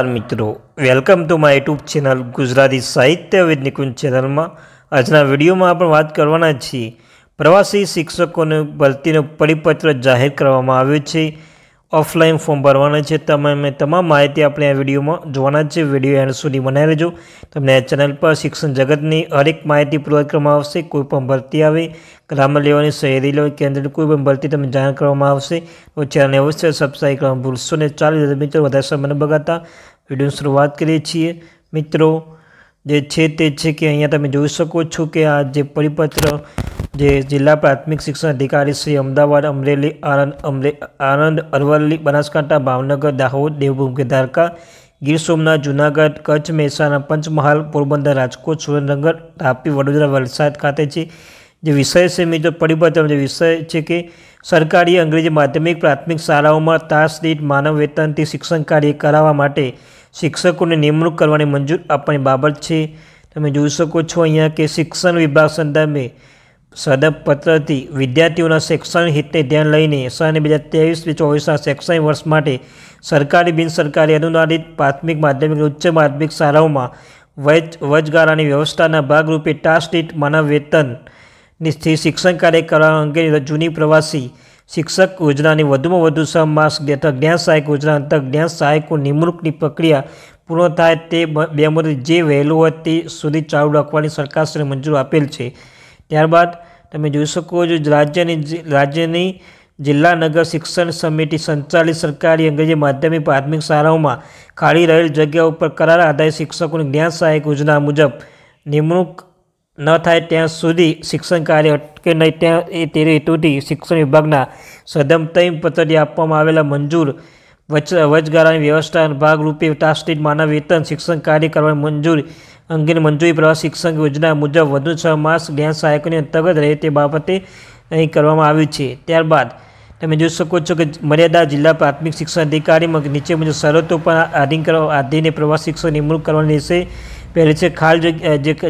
મિત્રો welcome to my YouTube channel Gujarati Sahitya Ved ચેનલમાં આજના વિડીયોમાં આપણે વાત કરવાના છીએ પ્રવાસી શિક્ષકોને ભરતીનો પરિપત્ર જાહેર કરવામાં આવ્યો છે ઓફલાઈન ફોર્મ ભરવાના છે તમે તમામ માહિતી આપણે આ વિડીયોમાં જોવાના છે વિડીયો એન્ડ સુધી બનાવી રહેજો તમને આ ચેનલ પર શિક્ષણ જગતની હરેક માહિતી પ્રોવાઈડ કરવામાં આવશે કોઈ પણ ભરતી આવે ગ્રામ લેવાની શહેરી લેવાની કેન્દ્રની કોઈ પણ ભરતી તમને જાણ કરવામાં આવશે તો ચેનલને અવશ્ય સબસ્ક્રાઈબ કરવાનું ભૂલશો ને ચાલી મિત્રો વધારે સમય બગાતા વિડીયોની શરૂઆત કરીએ છીએ મિત્રો જે છે તે છે કે અહીંયા તમે જોઈ શકો છો કે આ જે પરિપત્ર જે જિલ્લા પ્રાથમિક શિક્ષણ અધિકારી શ્રી અમદાવાદ અમરેલી આણંદ અમરે આણંદ અરવલ્લી બનાસકાંઠા ભાવનગર દાહોદ દેવભૂમ કે દ્વારકા ગીર સોમનાથ જૂનાગઢ કચ્છ મહેસાણા પંચમહાલ પોરબંદર રાજકોટ સુરેન્દ્રનગર તાપી વડોદરા વલસાડ ખાતે છે જે વિષય છે મિત્રો પરિપત્ર જે વિષય છે કે સરકારી અંગ્રેજી માધ્યમિક પ્રાથમિક શાળાઓમાં તાસ દીઠ માનવ વેતનથી શિક્ષણ કાર્ય કરાવવા માટે શિક્ષકોને નિમણૂક કરવાની મંજૂર આપવાની બાબત છે તમે જોઈ શકો છો અહીંયા કે શિક્ષણ વિભાગ સંદર્ભે સદબ પત્રથી વિદ્યાર્થીઓના શૈક્ષણિક હિતને ધ્યાન લઈને સન બે હજાર ત્રેવીસ ચોવીસના શૈક્ષણિક વર્ષ માટે સરકારી બિન સરકારી અનુદાનિત પ્રાથમિક માધ્યમિક ઉચ્ચ માધ્યમિક શાળાઓમાં વચ વચગાળાની વ્યવસ્થાના ભાગરૂપે ટાસ્ક દીઠ માનવ વેતનની શિક્ષણ કાર્ય કરવા અંગે જૂની પ્રવાસી શિક્ષક યોજનાની વધુમાં વધુ છ માસ હેઠળ જ્ઞાન સહાયક યોજના અંતર્ગત જ્ઞાન સહાયકો નિમણૂકની પ્રક્રિયા પૂર્ણ થાય તે બે બેમાંથી જે વહેલું હોય તે સુધી ચાલુ રાખવાની સરકારશ્રીને મંજૂર આપેલ છે ત્યારબાદ તમે જોઈ શકો છો રાજ્યની રાજ્યની જિલ્લા નગર શિક્ષણ સમિતિ સંચાલિત સરકારી અંગ્રેજી માધ્યમિક પ્રાથમિક શાળાઓમાં ખાલી રહેલ જગ્યા ઉપર કરાર આધારિત શિક્ષકોની જ્ઞાન સહાયક યોજના મુજબ નિમણૂક ન થાય ત્યાં સુધી શિક્ષણ કાર્ય અટકે નહીં ત્યાં એ તે હેતુથી શિક્ષણ વિભાગના સદમ તૈમ પદ્ધતિ આપવામાં આવેલા મંજૂર વચ વચગાળાની વ્યવસ્થા ભાગરૂપે તાસ્ટીટ માનવ વેતન શિક્ષણ કાર્ય કરવાની મંજૂર અંગેની મંજૂરી પ્રવાહ શિક્ષણ યોજના મુજબ વધુ છ માસ ગેસ સહાયકોની અંતર્ગત રહે તે બાબતે અહીં કરવામાં આવ્યું છે ત્યારબાદ તમે જોઈ શકો છો કે મર્યાદા જિલ્લા પ્રાથમિક શિક્ષણ અધિકારીમાં નીચે મુજબ શરતો પણ આધીન કરવા આધીને પ્રવાસ શિક્ષણ નિમણૂક કરવાની રહેશે પહેલી છે ખાલ જે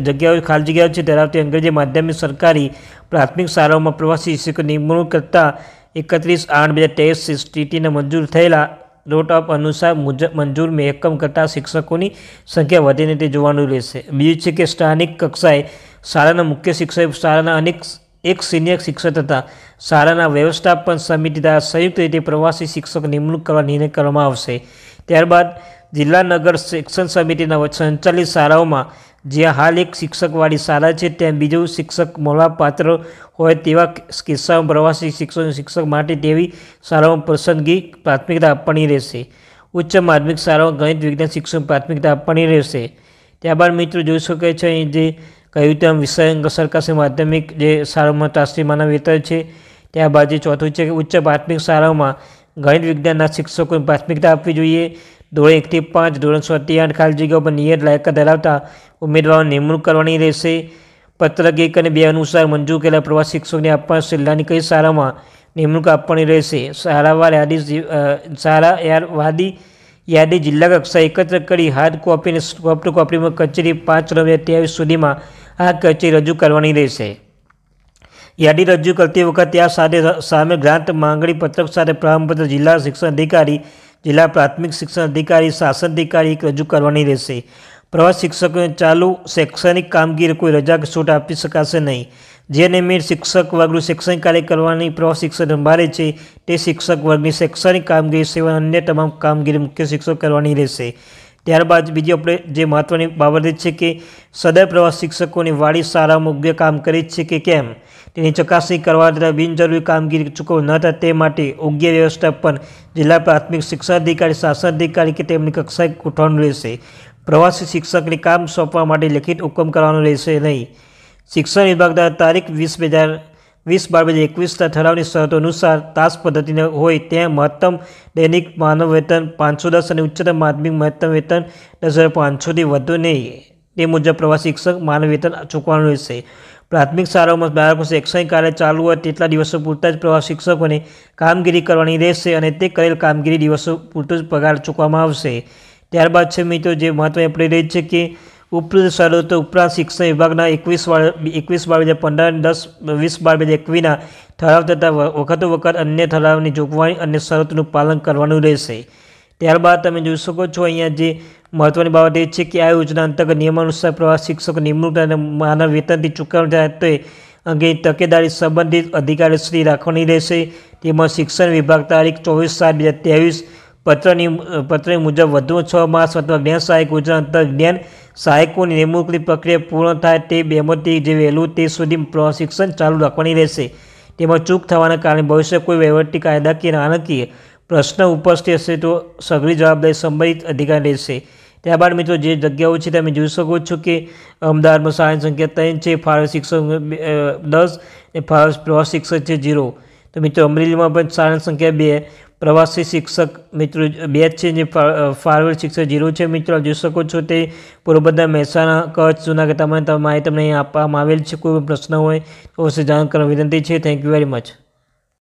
જગ્યાઓ ખાલી જગ્યાઓ છે ધરાવતી અંગ્રેજી માધ્યમિક સરકારી પ્રાથમિક શાળાઓમાં પ્રવાસી શિક્ષકો નિમણૂક કરતાં એકત્રીસ આઠ બે હજાર ત્રેવીસ ટીટીને મંજૂર થયેલા રોટ અપ અનુસાર મુજબ મંજૂર મેહકમ કરતા શિક્ષકોની સંખ્યા વધીને તે જોવાનું રહેશે બીજું છે કે સ્થાનિક કક્ષાએ શાળાના મુખ્ય શિક્ષક શાળાના અનેક એક સિનિયર શિક્ષક તથા શાળાના વ્યવસ્થાપન સમિતિ દ્વારા સંયુક્ત રીતે પ્રવાસી શિક્ષક નિમણૂક કરવા નિર્ણય કરવામાં આવશે ત્યારબાદ જિલ્લા નગર શિક્ષણ સમિતિના સંચાલિત શાળાઓમાં જ્યાં હાલ એક શિક્ષકવાળી શાળા છે ત્યાં બીજું શિક્ષક મળવાપાત્ર હોય તેવા કિસ્સામાં પ્રવાસી શિક્ષણ શિક્ષક માટે તેવી શાળાઓમાં પસંદગી પ્રાથમિકતા આપવાની રહેશે ઉચ્ચ માધ્યમિક શાળાઓ ગણિત વિજ્ઞાન શિક્ષણ પ્રાથમિકતા આપવાની રહેશે ત્યારબાદ મિત્રો જોઈ શકે છે અહીં જે કહ્યું તેમ વિષય સરકારી માધ્યમિક જે શાળાઓમાં તાસ્ત્રીમાના વેતર છે ત્યારબાદ જે ચોથું છે કે ઉચ્ચ પ્રાથમિક શાળાઓમાં ગણિત વિજ્ઞાનના શિક્ષકોને પ્રાથમિકતા આપવી જોઈએ ધોરણ એકથી પાંચ ધોરણ છ થી ખાલી જગ્યાઓ પર નિયત લાયકાત ધરાવતા ઉમેદવારો નિમણૂક કરવાની રહેશે પત્રક એક અને બે અનુસાર મંજૂર કરેલા પ્રવાસ શિક્ષકોને આપવા જિલ્લાની કઈ શાળામાં નિમણૂક આપવાની રહેશે શાળાવાર યાદી શાળા વાદી યાદી જિલ્લા કક્ષા એકત્ર કરી હાર્ડ કોપી અને સોફ્ટ કોપીમાં કચેરી પાંચ નવ અત્યાવીસ સુધીમાં આ કચેરી રજૂ કરવાની રહેશે યાદી રજૂ કરતી વખતે આ સાથે સામે ગ્રાન્ટ માંગણી પત્રક સાથે પ્રમાણપત્ર જિલ્લા શિક્ષણ અધિકારી જિલ્લા પ્રાથમિક શિક્ષણ અધિકારી શાસન અધિકારી રજૂ કરવાની રહેશે પ્રવાસ શિક્ષકોને ચાલુ શૈક્ષણિક કામગીરી કોઈ રજા કે છૂટ આપી શકાશે નહીં જે નિયમિત શિક્ષક વર્ગનું શૈક્ષણિક કાર્ય કરવાની પ્રવાસ શિક્ષક સંભાળે છે તે શિક્ષક વર્ગની શૈક્ષણિક કામગીરી સેવા અન્ય તમામ કામગીરી મુખ્ય શિક્ષક કરવાની રહેશે ત્યારબાદ બીજી આપણે જે મહત્ત્વની બાબત છે કે સદર પ્રવાસ શિક્ષકોની વાડી શાળામાં યોગ્ય કામ કરે છે કે કેમ તેની ચકાસણી કરવા તથા બિનજરૂરી કામગીરી ચૂકવ ન થાય તે માટે યોગ્ય પણ જિલ્લા પ્રાથમિક શિક્ષણ અધિકારી શાસન અધિકારી કે તેમની કક્ષાએ ઉઠવાનું રહેશે પ્રવાસી શિક્ષકને કામ સોંપવા માટે લેખિત હુકમ કરવાનું રહેશે નહીં શિક્ષણ વિભાગ દ્વારા તારીખ વીસ બે હજાર વીસ બાર બે હજાર એકવીસના ઠરાવની શરતો અનુસાર તાસ પદ્ધતિને હોય ત્યાં મહત્તમ દૈનિક માનવ વેતન પાંચસો દસ અને ઉચ્ચતમ માધ્યમિક મહત્તમ વેતન દસ હજાર પાંચસોથી વધુ નહીં તે મુજબ પ્રવાસી શિક્ષક માનવ વેતન ચૂકવાનું રહેશે પ્રાથમિક શાળાઓમાં બાળકો શૈક્ષણિક કાર્ય ચાલુ હોય તેટલા દિવસો પૂરતા જ પ્રવાસ શિક્ષકોને કામગીરી કરવાની રહેશે અને તે કરેલ કામગીરી દિવસો પૂરતો જ પગાર ચૂકવામાં આવશે ત્યારબાદ છે મિત્રો જે મહત્વ એ પડી રહી છે કે ઉપસાડો તો ઉપરાંત શિક્ષણ વિભાગના એકવીસ એકવીસ બાર બે હજાર પંદર દસ વીસ બાર બે હજાર એકવીસના ઠરાવ તથા વખતો વખત અન્ય ઠરાવની જોગવાઈ અને શરતનું પાલન કરવાનું રહેશે ત્યારબાદ તમે જોઈ શકો છો અહીંયા જે મહત્ત્વની બાબત એ છે કે આ યોજના અંતર્ગત નિયમાનુસાર પ્રવાસ શિક્ષક નિમણૂક અને માનવ વેતનથી ચૂકવણી થાય તે અંગે તકેદારી સંબંધિત અધિકારી અધિકારીશ્રી રાખવાની રહેશે તેમાં શિક્ષણ વિભાગ તારીખ ચોવીસ સાત બે હજાર ત્રેવીસ પત્રની પત્ર મુજબ વધુ છ માસ અથવા જ્ઞાન સહાયક યોજના અંતર્ગત જ્ઞાન સહાયકોની નિમણૂકની પ્રક્રિયા પૂર્ણ થાય તે બેમાંથી જે વહેલું તે સુધી પ્રશિક્ષણ ચાલુ રાખવાની રહેશે તેમાં ચૂક થવાના કારણે ભવિષ્ય કોઈ વહીવટી કાયદાકીય નાણાકીય પ્રશ્ન ઉપસ્થિત હશે તો સઘળી જવાબદારી સંબંધિત અધિકારી રહેશે ત્યારબાદ મિત્રો જે જગ્યાઓ છે તમે જોઈ શકો છો કે અમદાવાદમાં સાયન્સ સંખ્યા ત્રણ છે ફાળવ શિક્ષક દસ અને ફાળવ પ્રવાસ શિક્ષક છે ઝીરો તો મિત્રો અમરેલીમાં પણ સારાની સંખ્યા બે પ્રવાસી શિક્ષક મિત્રો બે છે જે ફારવર્ડ શિક્ષક જીરો છે મિત્રો જોઈ શકો છો તે પોરબંદર મહેસાણા કચ્છ જૂનાગઢ તમામ માહિતી તમને આપવામાં આવેલ છે કોઈ પ્રશ્ન હોય તો જાણ કરવા વિનંતી છે થેન્ક યુ વેરી મચ